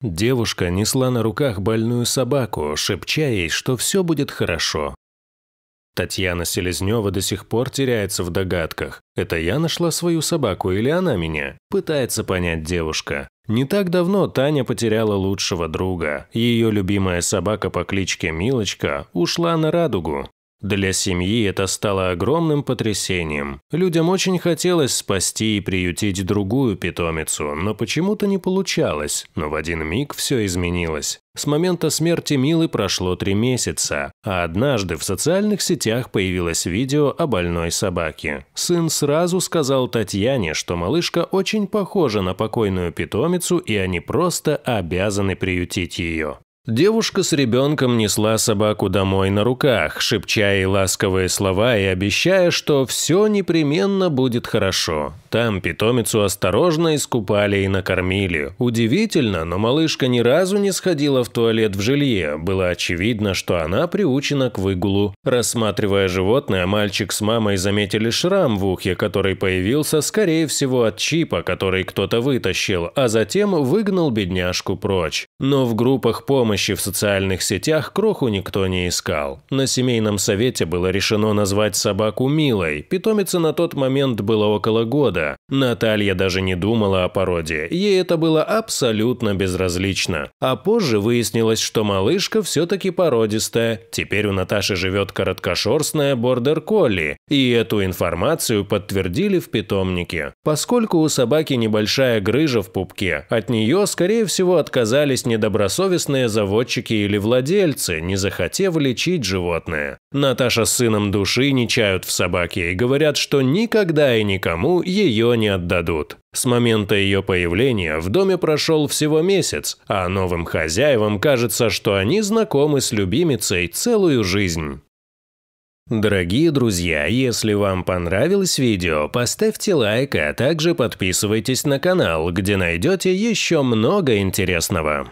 Девушка несла на руках больную собаку, шепча ей, что все будет хорошо. Татьяна Селезнева до сих пор теряется в догадках. Это я нашла свою собаку или она меня? Пытается понять девушка. Не так давно Таня потеряла лучшего друга. Ее любимая собака по кличке Милочка ушла на радугу. Для семьи это стало огромным потрясением. Людям очень хотелось спасти и приютить другую питомицу, но почему-то не получалось, но в один миг все изменилось. С момента смерти Милы прошло три месяца, а однажды в социальных сетях появилось видео о больной собаке. Сын сразу сказал Татьяне, что малышка очень похожа на покойную питомицу и они просто обязаны приютить ее. Девушка с ребенком несла собаку домой на руках, шепча ей ласковые слова и обещая, что все непременно будет хорошо. Там питомицу осторожно искупали и накормили. Удивительно, но малышка ни разу не сходила в туалет в жилье. Было очевидно, что она приучена к выгулу. Рассматривая животное, мальчик с мамой заметили шрам в ухе, который появился, скорее всего, от чипа, который кто-то вытащил, а затем выгнал бедняжку прочь. Но в группах помощи помощи в социальных сетях кроху никто не искал. На семейном совете было решено назвать собаку Милой. Питомице на тот момент было около года. Наталья даже не думала о породе. Ей это было абсолютно безразлично. А позже выяснилось, что малышка все-таки породистая. Теперь у Наташи живет короткошерстная бордер-колли. И эту информацию подтвердили в питомнике. Поскольку у собаки небольшая грыжа в пупке, от нее, скорее всего, отказались недобросовестные заводы заводчики или владельцы, не захотев лечить животное. Наташа с сыном души не чают в собаке и говорят, что никогда и никому ее не отдадут. С момента ее появления в доме прошел всего месяц, а новым хозяевам кажется, что они знакомы с любимицей целую жизнь. Дорогие друзья, если вам понравилось видео, поставьте лайк, а также подписывайтесь на канал, где найдете еще много интересного.